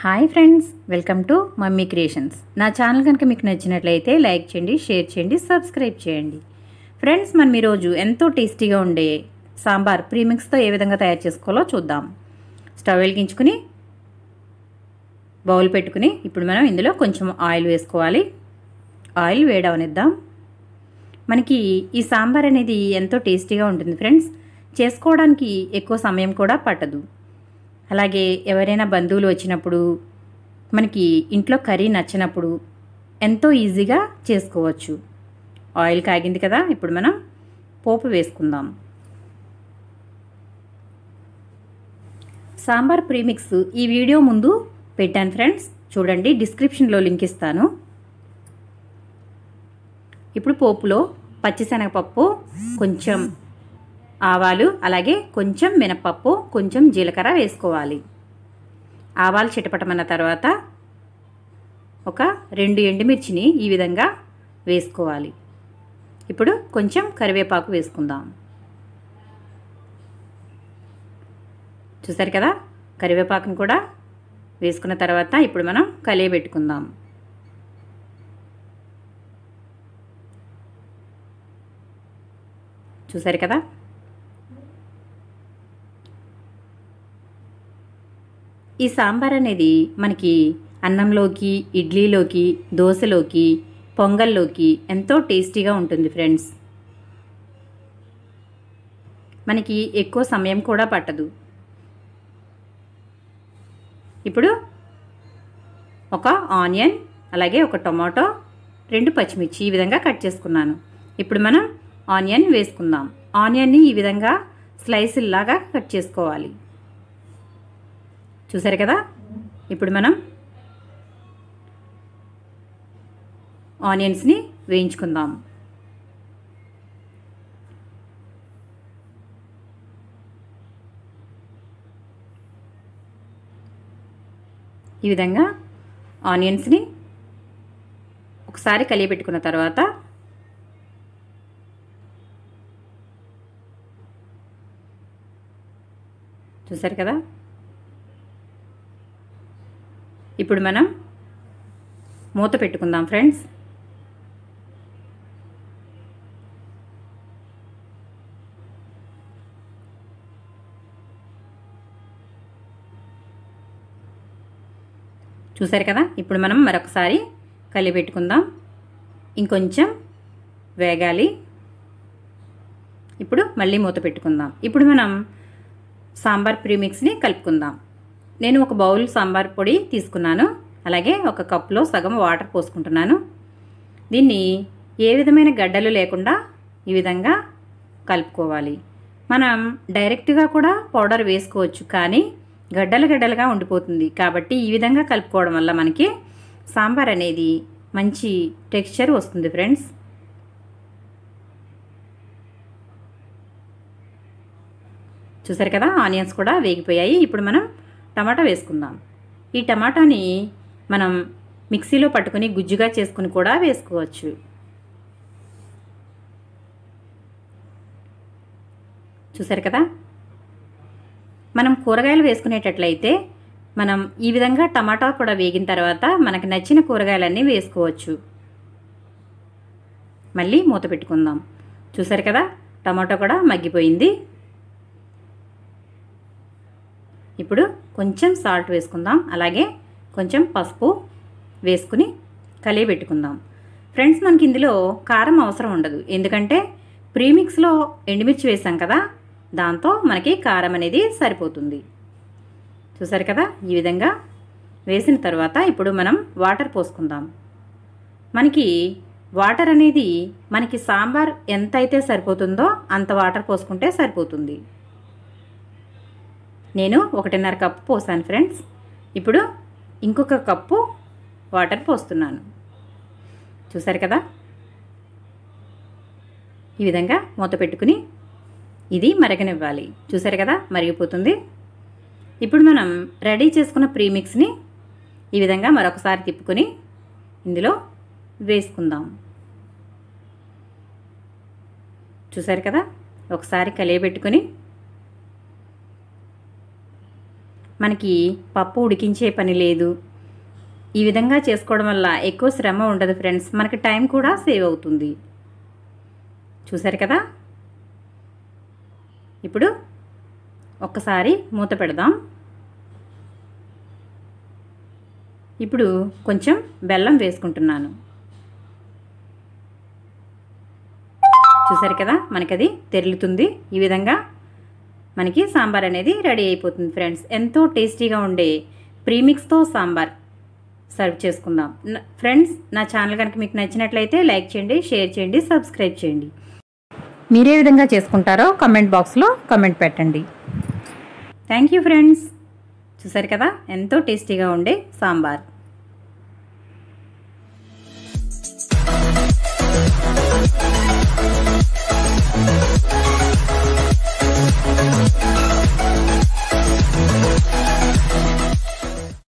hi friends welcome to mummy creations నా channel కనుక మీకు నచ్చినట్లయితే లైక్ చేయండి షేర్ చేయండి సబ్స్క్రైబ్ చేయండి ఫ్రెండ్స్ మనం ఈరోజు ఎంతో టేస్టీగా ఉండే సాంబార్ ప్రీమిక్స్తో ఏ విధంగా తయారు చేసుకోవాలో చూద్దాం స్టవ్ వెలిగించుకుని బౌల్ పెట్టుకుని ఇప్పుడు మనం ఇందులో కొంచెం ఆయిల్ వేసుకోవాలి ఆయిల్ వేడవనిద్దాం మనకి ఈ సాంబార్ అనేది ఎంతో టేస్టీగా ఉంటుంది ఫ్రెండ్స్ చేసుకోవడానికి ఎక్కువ సమయం కూడా పట్టదు అలాగే ఎవరైనా బంధువులు వచ్చినప్పుడు మనకి ఇంట్లో కర్రీ నచ్చినప్పుడు ఎంతో ఈజీగా చేసుకోవచ్చు ఆయిల్ కాగింది కదా ఇప్పుడు మనం పోపు వేసుకుందాం సాంబార్ ప్రీమిక్స్ ఈ వీడియో ముందు పెట్టాను ఫ్రెండ్స్ చూడండి డిస్క్రిప్షన్లో లింక్ ఇస్తాను ఇప్పుడు పోపులో పచ్చిశనగపప్పు కొంచెం ఆవాలు అలాగే కొంచెం మినపప్పు కొంచెం జీలకర్ర వేసుకోవాలి ఆవాలు చిటపటమన్న తర్వాత ఒక రెండు ఎండుమిర్చిని ఈ విధంగా వేసుకోవాలి ఇప్పుడు కొంచెం కరివేపాకు వేసుకుందాం చూసారు కదా కరివేపాకును కూడా వేసుకున్న తర్వాత ఇప్పుడు మనం కలియబెట్టుకుందాం చూసారు కదా ఈ సాంబార్ అనేది మనకి అన్నంలోకి ఇడ్లీలోకి దోశలోకి పొంగల్లోకి ఎంతో టేస్టీగా ఉంటుంది ఫ్రెండ్స్ మనకి ఎక్కువ సమయం కూడా పట్టదు ఇప్పుడు ఒక ఆనియన్ అలాగే ఒక టొమాటో రెండు పచ్చిమిర్చి ఈ విధంగా కట్ చేసుకున్నాను ఇప్పుడు మనం ఆనియన్ వేసుకుందాం ఆనియన్ని ఈ విధంగా స్లైసుల్లాగా కట్ చేసుకోవాలి చూసారు కదా ఇప్పుడు మనం ఆనియన్స్ని వేయించుకుందాం ఈ విధంగా ఆనియన్స్ని ఒకసారి కలియబెట్టుకున్న తర్వాత చూసారు కదా ఇప్పుడు మనం మూత పెట్టుకుందాం ఫ్రెండ్స్ చూసారు కదా ఇప్పుడు మనం మరొకసారి కలిపి పెట్టుకుందాం ఇంకొంచెం వేగాలి ఇప్పుడు మళ్ళీ మూత పెట్టుకుందాం ఇప్పుడు మనం సాంబార్ ప్రీమిక్స్ని కలుపుకుందాం నేను ఒక బౌల్ సాంబార్ పొడి తీసుకున్నాను అలాగే ఒక కప్లో సగం వాటర్ పోసుకుంటున్నాను దీన్ని ఏ విధమైన గడ్డలు లేకుండా ఈ విధంగా కలుపుకోవాలి మనం డైరెక్ట్గా కూడా పౌడర్ వేసుకోవచ్చు కానీ గడ్డలు గడ్డలుగా ఉండిపోతుంది కాబట్టి ఈ విధంగా కలుపుకోవడం వల్ల మనకి సాంబార్ అనేది మంచి టెక్స్చర్ వస్తుంది ఫ్రెండ్స్ చూసారు కదా ఆనియన్స్ కూడా వేగిపోయాయి ఇప్పుడు మనం టమాటా వేసుకుందాం ఈ టమాటాని మనం మిక్సీలో పట్టుకుని గుజ్జుగా చేసుకుని కూడా వేసుకోవచ్చు చూసారు కదా మనం కూరగాయలు వేసుకునేటట్లయితే మనం ఈ విధంగా టమాటా కూడా వేగిన తర్వాత మనకు నచ్చిన కూరగాయలన్నీ వేసుకోవచ్చు మళ్ళీ మూత పెట్టుకుందాం చూసారు కదా టమాటో కూడా మగ్గిపోయింది ఇప్పుడు కొంచెం సాల్ట్ వేసుకుందాం అలాగే కొంచెం పసుపు వేసుకుని కలియబెట్టుకుందాం ఫ్రెండ్స్ మనకి ఇందులో కారం అవసరం ఉండదు ఎందుకంటే ప్రీమిక్స్లో ఎండుమిర్చి వేసాం కదా దాంతో మనకి కారం అనేది సరిపోతుంది చూసారు కదా ఈ విధంగా వేసిన తర్వాత ఇప్పుడు మనం వాటర్ పోసుకుందాం మనకి వాటర్ అనేది మనకి సాంబార్ ఎంత అయితే సరిపోతుందో అంత వాటర్ పోసుకుంటే సరిపోతుంది నేను ఒకటిన్నర కప్పు పోసాను ఫ్రెండ్స్ ఇప్పుడు ఇంకొక కప్పు వాటర్ పోస్తున్నాను చూసారు కదా ఈ విధంగా మూత పెట్టుకుని ఇది మరగనివ్వాలి చూసారు కదా మరిగిపోతుంది ఇప్పుడు మనం రెడీ చేసుకున్న ప్రీమిక్స్ని ఈ విధంగా మరొకసారి తిప్పుకొని ఇందులో వేసుకుందాం చూసారు కదా ఒకసారి కలియబెట్టుకొని మనకి పప్పు ఉడికించే పని లేదు ఈ విధంగా చేసుకోవడం వల్ల ఎక్కువ శ్రమ ఉండదు ఫ్రెండ్స్ మనకి టైం కూడా సేవ్ అవుతుంది చూసారు కదా ఇప్పుడు ఒక్కసారి మూత పెడదాం ఇప్పుడు కొంచెం బెల్లం వేసుకుంటున్నాను చూసారు కదా మనకది తెరులుతుంది ఈ విధంగా మనకి సాంబార్ అనేది రెడీ అయిపోతుంది ఫ్రెండ్స్ ఎంతో టేస్టీగా ఉండే ప్రీమిక్స్తో సాంబార్ సర్వ్ చేసుకుందాం ఫ్రెండ్స్ నా ఛానల్ కనుక మీకు నచ్చినట్లయితే లైక్ చేయండి షేర్ చేయండి సబ్స్క్రైబ్ చేయండి మీరే విధంగా చేసుకుంటారో కమెంట్ బాక్స్లో కమెంట్ పెట్టండి థ్యాంక్ యూ ఫ్రెండ్స్ చూసారు కదా ఎంతో టేస్టీగా ఉండే సాంబార్